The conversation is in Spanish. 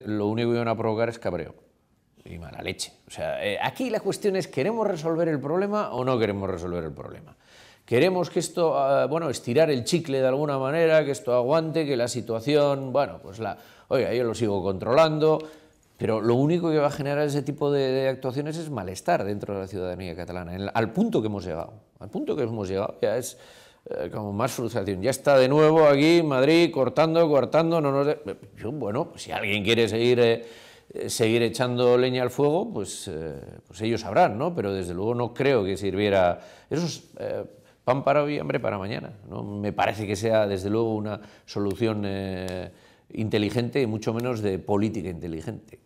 lo único que iban a provocar es cabreo y mala leche. O sea, eh, aquí la cuestión es, ¿queremos resolver el problema o no queremos resolver el problema? Queremos que esto, ah, bueno, estirar el chicle de alguna manera, que esto aguante, que la situación, bueno, pues la, oiga, yo lo sigo controlando, pero lo único que va a generar ese tipo de, actuaciones es malestar dentro de la ciudadanía catalana, al punto que hemos llegado, al punto que hemos llegado, ya es eh, como más frustración. Ya está de nuevo aquí en Madrid cortando, cortando. No bueno, pues si alguien quiere seguir, eh, eh, seguir echando leña al fuego, pues, pues, ellos sabrán, ¿no? Pero desde luego no creo que sirviera. Eso es pan para hoy, hambre para mañana. ¿no? Me parece que sea desde luego una solución inteligente y mucho menos de política inteligente.